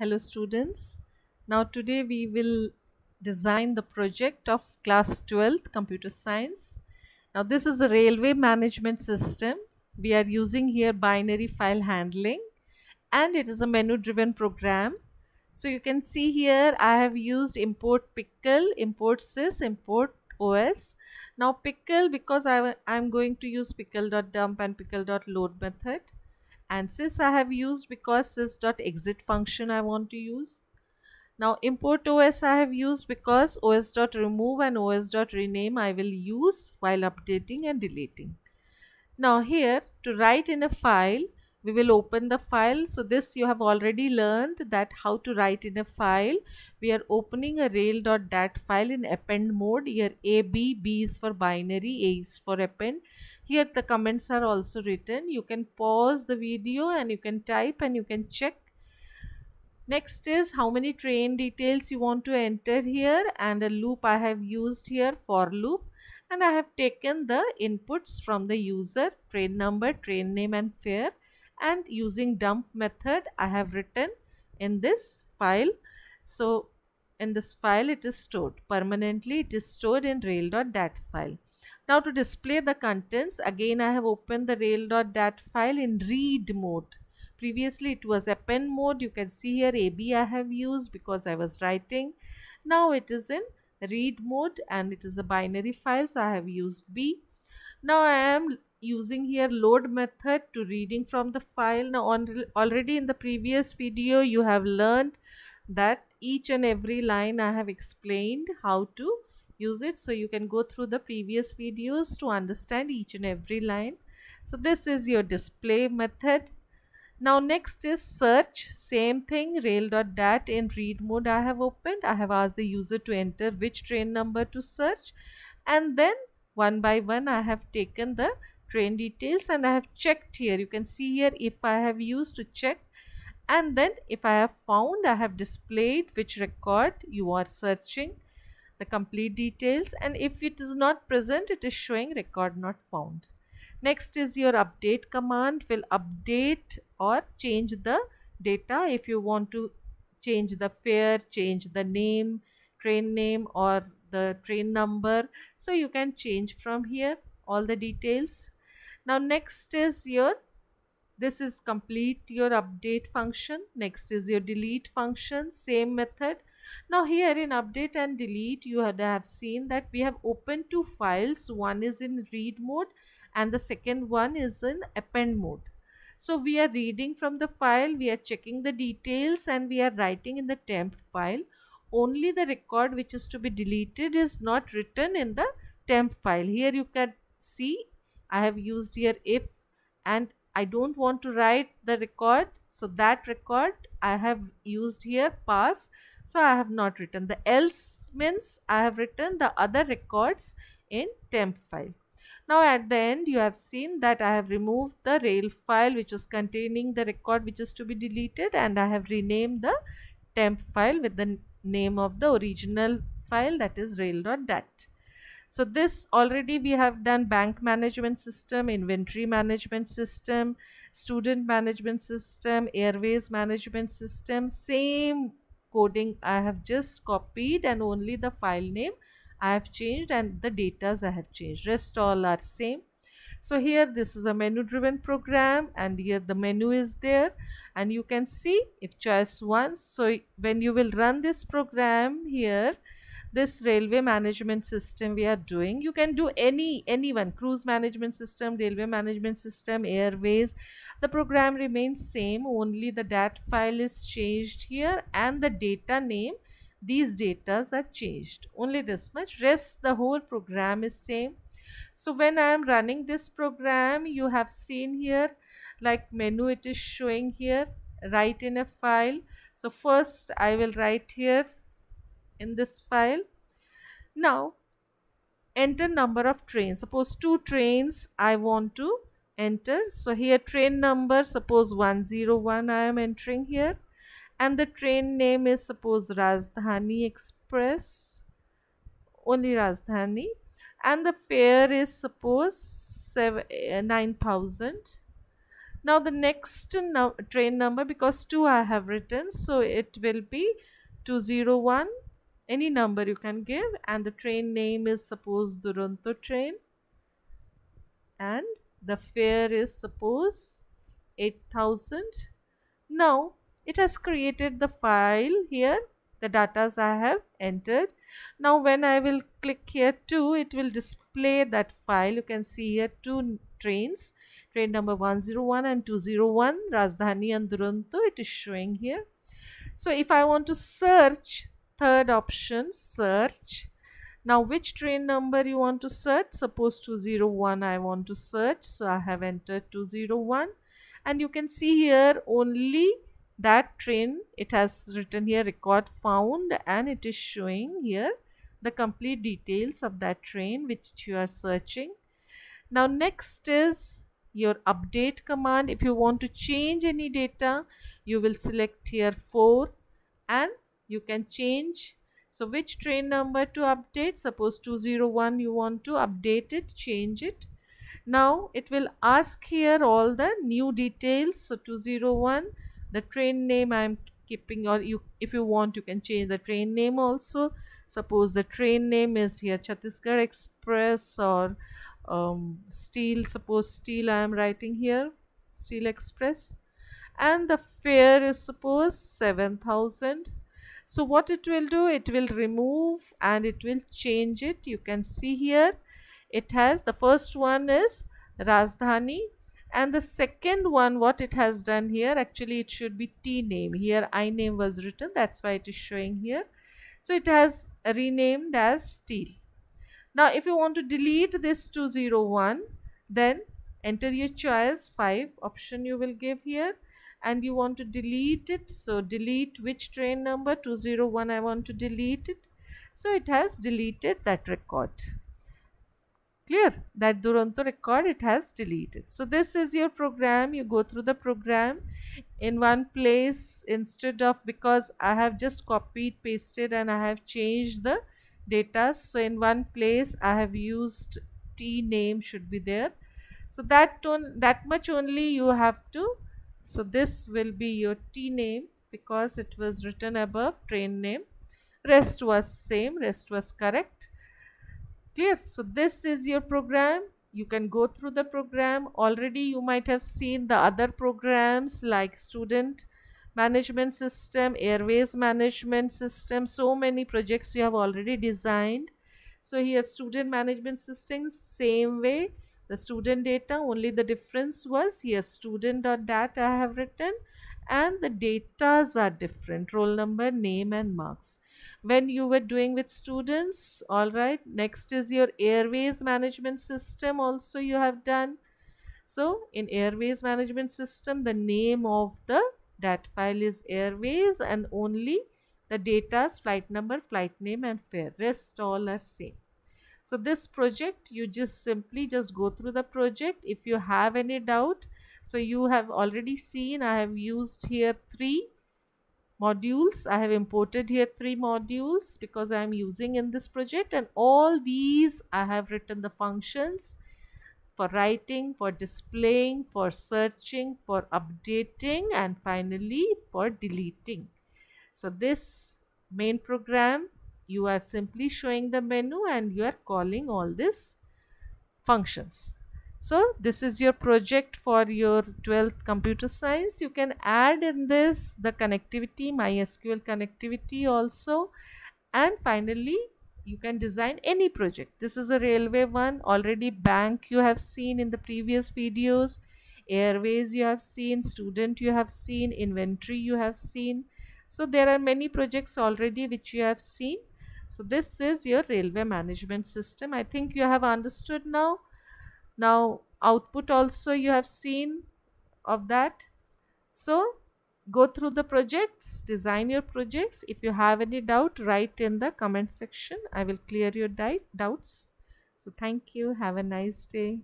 Hello students. Now today we will design the project of class 12th computer science. Now this is a railway management system. We are using here binary file handling and it is a menu driven program. So you can see here I have used import pickle, import sys, import OS. Now pickle because I am going to use pickle.dump and pickle.load method and sys I have used because sys.exit function I want to use. Now import OS I have used because os.remove and os.rename I will use while updating and deleting. Now here to write in a file we will open the file so this you have already learned that how to write in a file we are opening a rail.dat file in append mode here a b b is for binary a is for append here the comments are also written you can pause the video and you can type and you can check next is how many train details you want to enter here and a loop i have used here for loop and i have taken the inputs from the user train number train name and fare and using dump method I have written in this file. So in this file it is stored permanently it is stored in rail.dat file. Now to display the contents again I have opened the rail.dat file in read mode. Previously it was append mode you can see here AB I have used because I was writing. Now it is in read mode and it is a binary file so I have used B. Now I am using here load method to reading from the file now on already in the previous video you have learned that each and every line i have explained how to use it so you can go through the previous videos to understand each and every line so this is your display method now next is search same thing rail.dat in read mode i have opened i have asked the user to enter which train number to search and then one by one i have taken the train details and I have checked here you can see here if I have used to check and then if I have found I have displayed which record you are searching the complete details and if it is not present it is showing record not found. Next is your update command will update or change the data if you want to change the fare, change the name, train name or the train number. So you can change from here all the details now next is your this is complete your update function next is your delete function same method now here in update and delete you had have seen that we have opened two files one is in read mode and the second one is in append mode so we are reading from the file we are checking the details and we are writing in the temp file only the record which is to be deleted is not written in the temp file here you can see I have used here if and I don't want to write the record so that record I have used here pass so I have not written the else means I have written the other records in temp file. Now at the end you have seen that I have removed the rail file which was containing the record which is to be deleted and I have renamed the temp file with the name of the original file that is rail.dat. So this already we have done bank management system, inventory management system, student management system, airways management system, same coding I have just copied and only the file name I have changed and the datas I have changed. Rest all are same. So here this is a menu driven program and here the menu is there and you can see if choice 1. So when you will run this program here this railway management system we are doing you can do any anyone cruise management system railway management system airways the program remains same only the dat file is changed here and the data name these datas are changed only this much rest the whole program is same so when i am running this program you have seen here like menu it is showing here write in a file so first i will write here in this file now enter number of trains suppose two trains I want to enter so here train number suppose 101 I am entering here and the train name is suppose Rajdhani Express only Rajdhani and the fare is suppose eh, 9000 now the next no train number because 2 I have written so it will be 201 any number you can give and the train name is suppose Duronto train and the fare is suppose 8000 now it has created the file here the datas I have entered now when I will click here too it will display that file you can see here two trains train number 101 and 201 Rajdhani and Duronto it is showing here so if I want to search third option search now which train number you want to search suppose 201 I want to search so I have entered 201 and you can see here only that train it has written here record found and it is showing here the complete details of that train which you are searching now next is your update command if you want to change any data you will select here 4 and you can change so which train number to update suppose 201 you want to update it change it now it will ask here all the new details so 201 the train name i'm keeping or you if you want you can change the train name also suppose the train name is here Chhattisgarh Express or um, steel suppose steel I am writing here steel express and the fare is suppose 7000 so what it will do it will remove and it will change it you can see here it has the first one is Rajdhani and the second one what it has done here actually it should be T name here I name was written that's why it is showing here so it has renamed as steel now if you want to delete this 201 then enter your choice 5 option you will give here and you want to delete it so delete which train number 201 I want to delete it so it has deleted that record clear that Duronto record it has deleted so this is your program you go through the program in one place instead of because I have just copied pasted and I have changed the data so in one place I have used t name should be there so that tone that much only you have to so this will be your t name because it was written above train name rest was same rest was correct clear so this is your program you can go through the program already you might have seen the other programs like student management system airways management system so many projects you have already designed so here student management system same way the student data only the difference was yes student dot dat I have written and the datas are different roll number name and marks when you were doing with students all right next is your airways management system also you have done so in airways management system the name of the dat file is airways and only the data's flight number flight name and fare rest all are same so this project you just simply just go through the project if you have any doubt so you have already seen i have used here three modules i have imported here three modules because i am using in this project and all these i have written the functions for writing for displaying for searching for updating and finally for deleting so this main program you are simply showing the menu and you are calling all these functions. So this is your project for your 12th computer science. You can add in this the connectivity, MySQL connectivity also. And finally, you can design any project. This is a railway one, already bank you have seen in the previous videos, airways you have seen, student you have seen, inventory you have seen. So there are many projects already which you have seen. So this is your railway management system. I think you have understood now. Now output also you have seen of that. So go through the projects, design your projects. If you have any doubt, write in the comment section. I will clear your doubts. So thank you. Have a nice day.